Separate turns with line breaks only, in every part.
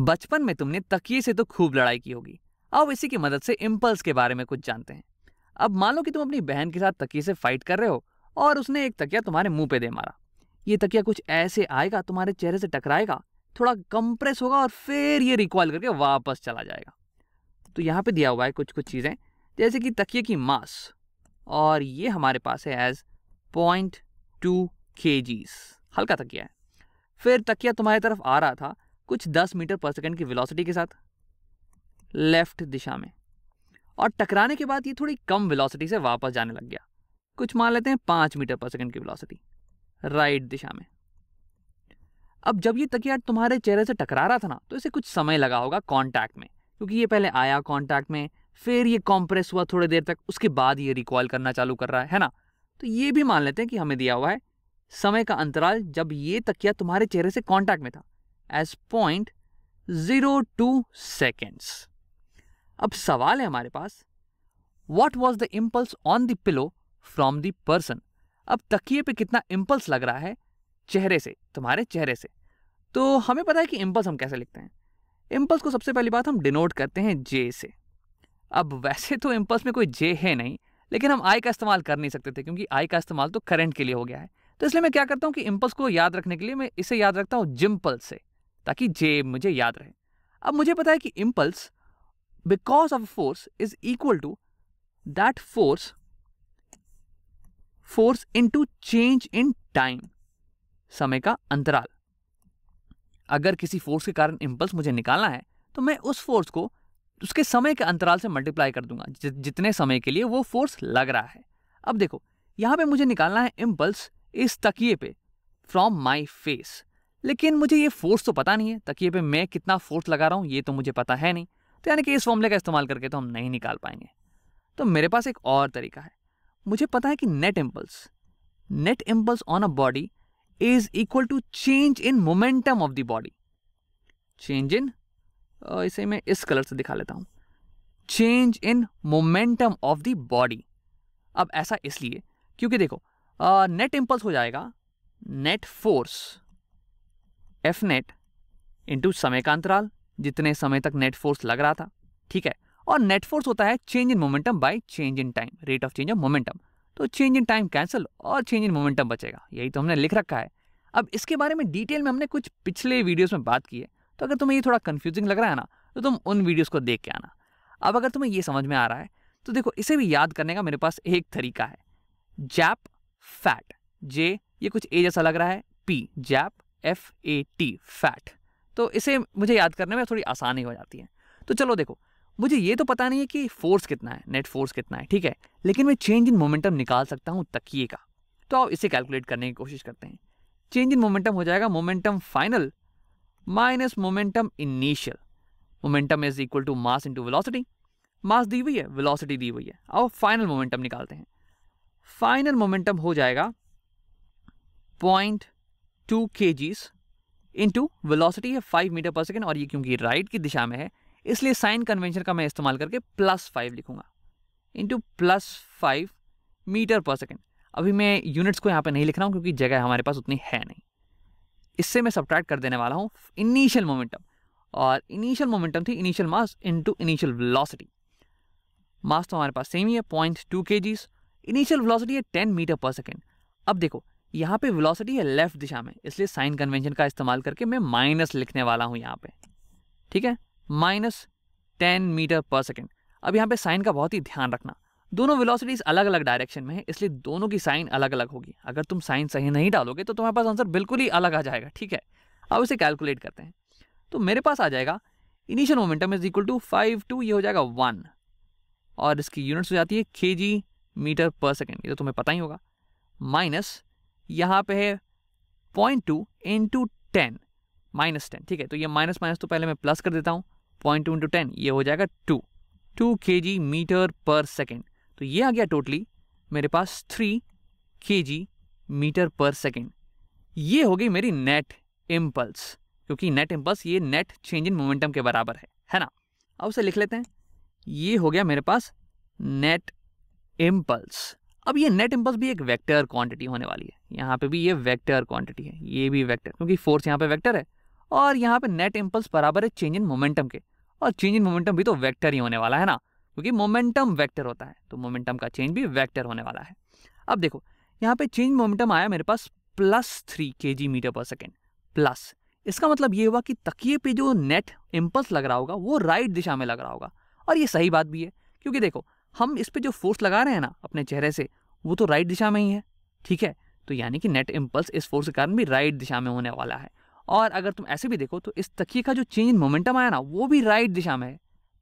बचपन में तुमने तकिए से तो खूब लड़ाई की होगी आओ इसी की मदद से इम्पल्स के बारे में कुछ जानते हैं अब मान लो कि तुम अपनी बहन के साथ तकिए से फाइट कर रहे हो और उसने एक तकिया तुम्हारे मुंह पे दे मारा ये तकिया कुछ ऐसे आएगा तुम्हारे चेहरे से टकराएगा थोड़ा कंप्रेस होगा और फिर ये रिकॉल करके वापस चला जाएगा तो यहाँ पे दिया हुआ है कुछ कुछ चीज़ें जैसे कि तकिए की मास और ये हमारे पास है एज पॉइंट टू के हल्का तकिया है फिर तकिया तुम्हारी तरफ आ रहा था कुछ 10 मीटर पर सेकंड की वेलोसिटी के साथ लेफ्ट दिशा में और टकराने के बाद ये थोड़ी कम वेलोसिटी से वापस जाने लग गया कुछ मान लेते हैं पाँच मीटर पर सेकंड की वेलोसिटी राइट दिशा में अब जब ये तकिया तुम्हारे चेहरे से टकरा रहा था ना तो इसे कुछ समय लगा होगा कांटेक्ट में क्योंकि ये पहले आया कांटेक्ट में फिर ये कॉम्प्रेस हुआ थोड़ी देर तक उसके बाद ये रिकॉल करना चालू कर रहा है है ना तो ये भी मान लेते हैं कि हमें दिया हुआ है समय का अंतराल जब ये तकिया तुम्हारे चेहरे से कॉन्टैक्ट में था as point zero two seconds अब सवाल है हमारे पास what was the impulse on the pillow from the person अब तकिए पे कितना इम्पल्स लग रहा है चेहरे से तुम्हारे चेहरे से तो हमें पता है कि इम्पल्स हम कैसे लिखते हैं इम्पल्स को सबसे पहली बात हम डिनोट करते हैं जे से अब वैसे तो इम्पल्स में कोई जे है नहीं लेकिन हम आई का इस्तेमाल कर नहीं सकते थे क्योंकि आई का इस्तेमाल तो करंट के लिए हो गया है तो इसलिए मैं क्या करता हूँ कि इम्पल्स को याद रखने के लिए मैं इसे याद रखता हूँ जिम्पल से ताकि जेब मुझे याद रहे अब मुझे पता है कि impulse because of force is equal to that force force into change in time समय का अंतराल अगर किसी फोर्स के कारण इम्पल्स मुझे निकालना है तो मैं उस फोर्स को उसके समय के अंतराल से मल्टीप्लाई कर दूंगा जितने समय के लिए वो फोर्स लग रहा है अब देखो यहां पे मुझे निकालना है इम्पल्स इस तकिए पे फ्रॉम माई फेस लेकिन मुझे ये फोर्स तो पता नहीं है तकिए पे मैं कितना फोर्स लगा रहा हूँ ये तो मुझे पता है नहीं तो यानी कि इस फॉर्मूले का इस्तेमाल करके तो हम नहीं निकाल पाएंगे तो मेरे पास एक और तरीका है मुझे पता है कि net impulse net impulse on a body is equal to change in momentum of the body change in इसे मैं इस कलर से दिखा लेता हूँ change in momentum of the body अब ऐसा इसलिए क्योंकि देखो नेट uh, इम्पल्स हो जाएगा net force F net into समय का अंतराल जितने समय तक नेट फोर्स लग रहा था ठीक है और नेट फोर्स होता है change in momentum by change in time rate of change of momentum तो चेंज इन टाइम कैंसिल और चेंज इन मोमेंटम बचेगा यही तो हमने लिख रखा है अब इसके बारे में डिटेल में हमने कुछ पिछले वीडियोस में बात की है तो अगर तुम्हें ये थोड़ा कन्फ्यूजिंग लग रहा है ना तो तुम उन वीडियोज को देख के आना अब अगर तुम्हें ये समझ में आ रहा है तो देखो इसे भी याद करने का मेरे पास एक तरीका है जैप फैट जे ये कुछ ए जैसा लग रहा है पी जैप एफ ए टी फैट तो इसे मुझे याद करने में थोड़ी आसानी हो जाती है तो चलो देखो मुझे ये तो पता नहीं है कि फोर्स कितना है नेट फोर्स कितना है ठीक है लेकिन मैं चेंज इन मोमेंटम निकाल सकता हूँ तकिए का तो आप इसे कैलकुलेट करने की कोशिश करते हैं चेंज इन मोमेंटम हो जाएगा momentum final minus momentum initial momentum is equal to mass into velocity mass दी हुई है वेलोसिटी दी हुई है अब फाइनल मोमेंटम निकालते हैं फाइनल मोमेंटम हो जाएगा point two K Gs into velocity है फाइव मीटर पर सेकेंड और ये क्योंकि राइट की दिशा में है इसलिए साइन कन्वेंशन का मैं इस्तेमाल करके प्लस फाइव लिखूंगा into plus five metre per second अभी मैं यूनिट्स को यहाँ पर नहीं लिख रहा हूँ क्योंकि जगह हमारे पास उतनी है नहीं इससे मैं सब्ट्रैक्ट कर देने वाला हूँ इनिशियल मोमेंटम और इनिशियल मोमेंटम थी initial mass into initial velocity mass तो हमारे पास सेम ही है point two K Gs initial velocity है टेन मीटर पर सेकेंड अब देखो यहाँ पे वेलोसिटी है लेफ्ट दिशा में इसलिए साइन कन्वेंशन का इस्तेमाल करके मैं माइनस लिखने वाला हूँ यहाँ पे ठीक है minus ten metre per second अब यहाँ पे साइन का बहुत ही ध्यान रखना दोनों वेलोसिटीज अलग अलग डायरेक्शन में है इसलिए दोनों की साइन अलग अलग होगी अगर तुम साइन सही नहीं डालोगे तो तुम्हारे पास आंसर बिल्कुल ही अलग आ जाएगा ठीक है अब इसे कैलकुलेट करते हैं तो मेरे पास आ जाएगा initial momentum is equal to five two ये हो जाएगा वन और इसकी यूनिट्स हो जाती है के मीटर पर सेकेंड ये तो तुम्हें पता ही होगा माइनस यहाँ पे है point two into ten minus ten ठीक है तो ये माइनस माइनस तो पहले मैं प्लस कर देता हूँ पॉइंट टू इंटू टेन ये हो जाएगा टू टू के जी मीटर पर सेकेंड तो ये आ गया टोटली मेरे पास three K G metre per second ये हो गई मेरी नेट इम्पल्स क्योंकि नेट इम्पल्स ये नेट चेंज इन मोमेंटम के बराबर है है ना अब उसे लिख लेते हैं ये हो गया मेरे पास नेट इम्पल्स अब ये नेट इम्पल्स भी एक वेक्टर क्वांटिटी होने वाली है यहाँ पे भी ये वेक्टर क्वांटिटी है ये भी वेक्टर क्योंकि फोर्स यहाँ पे वेक्टर है और यहाँ पे नेट इम्पल्स बराबर है चेंज इन मोमेंटम के और चेंज इन मोमेंटम भी तो वैक्टर ही होने वाला है ना क्योंकि मोमेंटम वैक्टर होता है तो मोमेंटम का चेंज भी वैक्टर होने वाला है अब देखो यहाँ पे चेंज मोमेंटम आया मेरे पास plus three K G metre per second plus इसका मतलब ये हुआ कि तकिए पे जो नेट इम्पल्स लग रहा होगा वो राइट दिशा में लग रहा होगा और ये सही बात भी है क्योंकि देखो हम इस पर जो फोर्स लगा रहे हैं ना अपने चेहरे से वो तो राइट दिशा में ही है ठीक है तो यानी कि नेट इम्पल्स इस फोर्स के कारण भी राइट दिशा में होने वाला है और अगर तुम ऐसे भी देखो तो इस तकिए का जो चेंज मोमेंटम आया ना वो भी राइट दिशा में है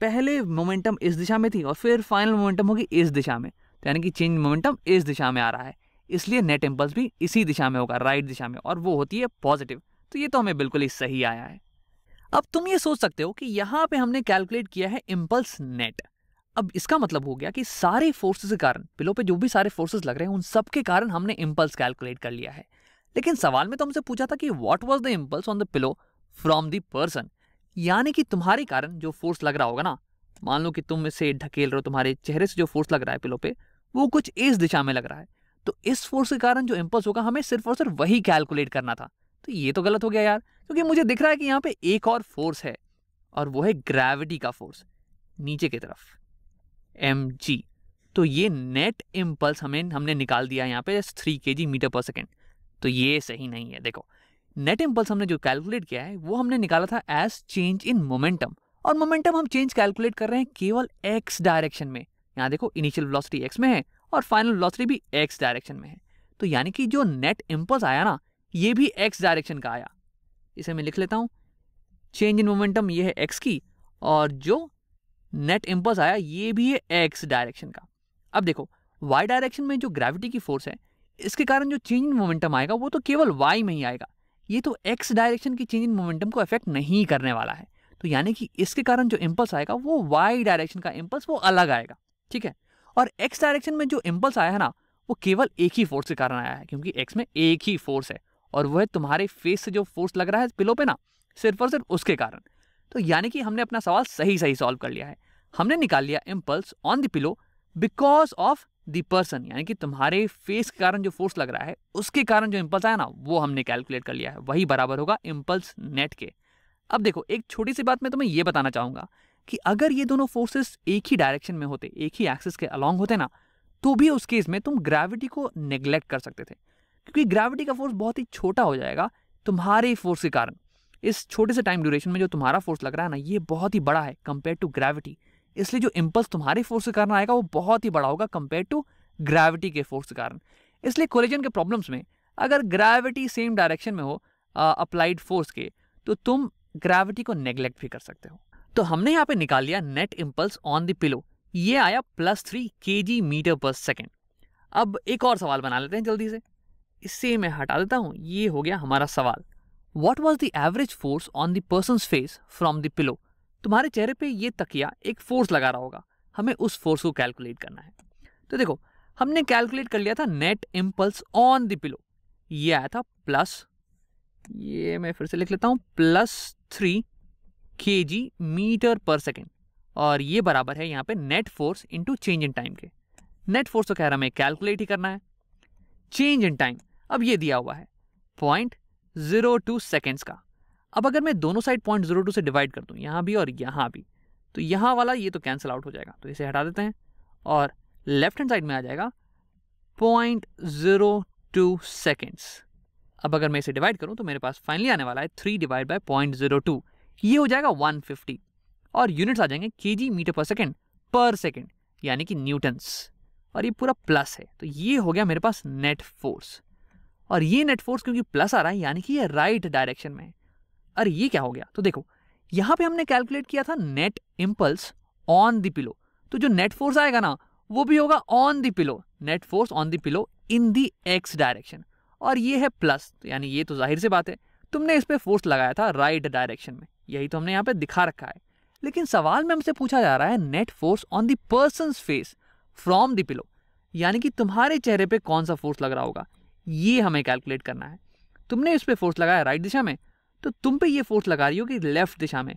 पहले मोमेंटम इस दिशा में थी और फिर फाइनल मोमेंटम होगी इस दिशा में तो यानी कि चेंज मोमेंटम इस दिशा में आ रहा है इसलिए नेट इम्पल्स भी इसी दिशा में होगा राइट दिशा में और वो होती है पॉजिटिव तो ये तो हमें बिल्कुल ही सही आया है अब तुम ये सोच सकते हो कि यहाँ पे हमने कैलकुलेट किया है इम्पल्स नेट अब इसका मतलब हो गया कि सारे फोर्सेस के कारण पिलो पे जो भी सारे फोर्सेस लग रहे हैं उन सब के कारण हमने इम्पल्स कैलकुलेट कर लिया है लेकिन सवाल में तो हमसे पूछा था कि what was the impulse on the pillow from the person यानी कि तुम्हारे कारण जो फोर्स लग रहा होगा ना मान लो कि तुम इसे ढकेल रहे हो तुम्हारे चेहरे से जो फोर्स लग रहा है पिलो पे वो कुछ इस दिशा में लग रहा है तो इस फोर्स के कारण जो इम्पल्स होगा हमें सिर्फ और सिर्फ वही कैलकुलेट करना था तो ये तो गलत हो गया यार क्योंकि मुझे दिख रहा है कि यहाँ पे एक और फोर्स है और वो है ग्रेविटी का फोर्स नीचे की तरफ एम जी तो ये नेट इम्पल्स हमें हमने निकाल दिया यहाँ पे three K G metre per second तो ये सही नहीं है देखो नेट इम्पल्स हमने जो कैलकुलेट किया है वो हमने निकाला था एज चेंज इन मोमेंटम और मोमेंटम हम चेंज कैलकुलेट कर रहे हैं केवल एक्स डायरेक्शन में यहाँ देखो इनिशियल वेलोसिटी एक्स में है और फाइनल वेलोसिटी भी एक्स डायरेक्शन में है तो यानी कि जो नेट इम्पल्स आया ना ये भी एक्स डायरेक्शन का आया इसे मैं लिख लेता हूँ चेंज इन मोमेंटम ये है एक्स की और जो नेट इम्पल्स आया ये भी है एक्स डायरेक्शन का अब देखो वाई डायरेक्शन में जो ग्रेविटी की फोर्स है इसके कारण जो चेंज इन मोमेंटम आएगा वो तो केवल वाई में ही आएगा ये तो एक्स डायरेक्शन की चेंज इन मोमेंटम को अफेक्ट नहीं करने वाला है तो यानी कि इसके कारण जो इम्पल्स आएगा वो वाई डायरेक्शन का इम्पल्स वो अलग आएगा ठीक है और एक्स डायरेक्शन में जो इम्पल्स आया है ना वो केवल एक ही फोर्स के कारण आया है क्योंकि एक्स में एक ही फोर्स है और वह तुम्हारे फेस से जो फोर्स लग रहा है पिलो पे ना सिर्फ और सिर्फ उसके कारण तो यानी कि हमने अपना सवाल सही सही सॉल्व कर लिया है हमने निकाल लिया impulse on the pillow because of the person यानी कि तुम्हारे फेस के कारण जो फोर्स लग रहा है उसके कारण जो इम्पल्स आया ना वो हमने कैलकुलेट कर लिया है वही बराबर होगा इम्पल्स नेट के अब देखो एक छोटी सी बात मैं तुम्हें ये बताना चाहूँगा कि अगर ये दोनों फोर्सेस एक ही डायरेक्शन में होते एक ही एक्सिस के अलॉन्ग होते ना तो भी उस केस में तुम ग्रेविटी को नेग्लेक्ट कर सकते थे क्योंकि ग्रेविटी का फोर्स बहुत ही छोटा हो जाएगा तुम्हारे फोर्स के कारण इस छोटे से टाइम ड्यूरेशन में जो तुम्हारा फोर्स लग रहा है ना ये बहुत ही बड़ा है कंपेयर टू ग्रेविटी इसलिए जो इम्पल्स तुम्हारे फोर्स के कारण आएगा वो बहुत ही बड़ा होगा कंपेयर टू ग्रेविटी के फोर्स के कारण इसलिए कोलेजन के प्रॉब्लम्स में अगर ग्रेविटी सेम डायरेक्शन में हो अप्लाइड फोर्स के तो तुम ग्रेविटी को नेग्लेक्ट भी कर सकते हो तो हमने यहाँ पे निकाल लिया net impulse on the pillow ये आया plus three K G metre per second अब एक और सवाल बना लेते हैं जल्दी से इससे मैं हटा देता हूँ ये हो गया हमारा सवाल what was the average force on the person face from the pillow तुम्हारे चेहरे पे ये तकिया एक फोर्स लगा रहा होगा हमें उस फोर्स को कैलकुलेट करना है तो देखो हमने कैलकुलेट कर लिया था net impulse on the pillow ये आया था प्लस ये मैं फिर से लिख लेता हूँ plus three K G metre per second और ये बराबर है यहाँ पे net force into change in time के नेट फोर्स तो कह रहा हमें कैलकुलेट ही करना है चेंज इन टाइम अब ये दिया हुआ है पॉइंट ज़ीरो टू सेकेंड्स का अब अगर मैं दोनों साइड पॉइंट ज़ीरो टू से डिवाइड कर दूँ यहाँ भी और यहाँ भी तो यहाँ वाला ये तो कैंसिल आउट हो जाएगा तो इसे हटा देते हैं और लेफ्ट हैंड साइड में आ जाएगा पॉइंट ज़ीरो टू सेकेंड्स अब अगर मैं इसे डिवाइड करूँ तो मेरे पास फाइनली आने वाला है three divide by point zero two ये हो जाएगा वन फिफ्टी और यूनिट्स आ जाएंगे K G metre per second per second यानी कि न्यूटन्स और ये पूरा प्लस है तो ये हो गया मेरे पास नेट फोर्स और ये नेट फोर्स क्योंकि प्लस आ रहा है यानी कि ये राइट डायरेक्शन में है अरे ये क्या हो गया तो देखो यहां पे हमने कैलकुलेट किया था net impulse on the pillow तो जो नेट फोर्स आएगा ना वो भी होगा on the pillow net force on the pillow in the X direction और ये है प्लस तो यानी ये तो जाहिर सी बात है तुमने इस पर फोर्स लगाया था राइट right डायरेक्शन में यही तो हमने यहाँ पे दिखा रखा है लेकिन सवाल में हमसे पूछा जा रहा है net force on the person face from the pillow यानी कि तुम्हारे चेहरे पे कौन सा फोर्स लग रहा होगा ये हमें कैलकुलेट करना है तुमने इस पर फोर्स लगाया राइट दिशा में तो तुम पे ये फोर्स लगा रही हो कि लेफ्ट दिशा में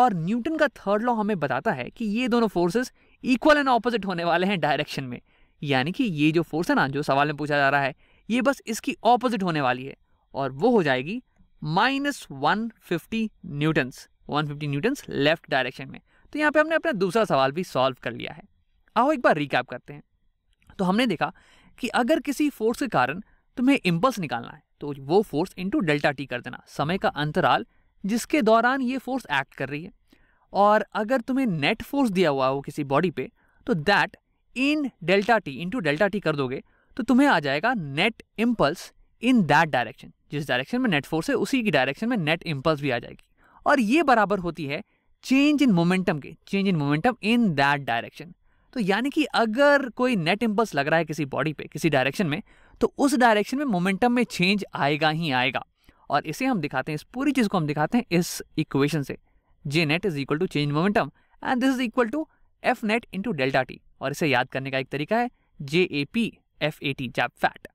और न्यूटन का थर्ड लॉ हमें बताता है कि ये दोनों फोर्सेस इक्वल एंड ऑपोजिट होने वाले हैं डायरेक्शन में यानी कि ये जो फोर्स है ना जो सवाल में पूछा जा रहा है ये बस इसकी ऑपोजिट होने वाली है और वो हो जाएगी minus one fifty newtons one fifty newtons left direction में तो यहाँ पे हमने अपना दूसरा सवाल भी सॉल्व कर लिया है आओ एक बार रिकैप करते हैं तो हमने देखा कि अगर किसी फोर्स के कारण तुम्हें इम्पल्स निकालना है तो वो फोर्स इंटू डेल्टा टी कर देना समय का अंतराल जिसके दौरान ये फोर्स एक्ट कर रही है और अगर तुम्हें नेट फोर्स दिया हुआ हो किसी बॉडी पे तो that in delta T into delta T कर दोगे तो तुम्हें आ जाएगा net impulse in that direction जिस डायरेक्शन में नेट फोर्स है उसी की डायरेक्शन में नेट इम्पल्स भी आ जाएगी और ये बराबर होती है चेंज इन मोमेंटम के change in momentum in that direction तो यानी कि अगर कोई नेट इम्पल्स लग रहा है किसी बॉडी पे किसी डायरेक्शन में तो उस डायरेक्शन में मोमेंटम में चेंज आएगा ही आएगा और इसे हम दिखाते हैं इस पूरी चीज़ को हम दिखाते हैं इस इक्वेशन से J net is equal to change momentum and this is equal to F net into delta T और इसे याद करने का एक तरीका है J A P F A T jap fat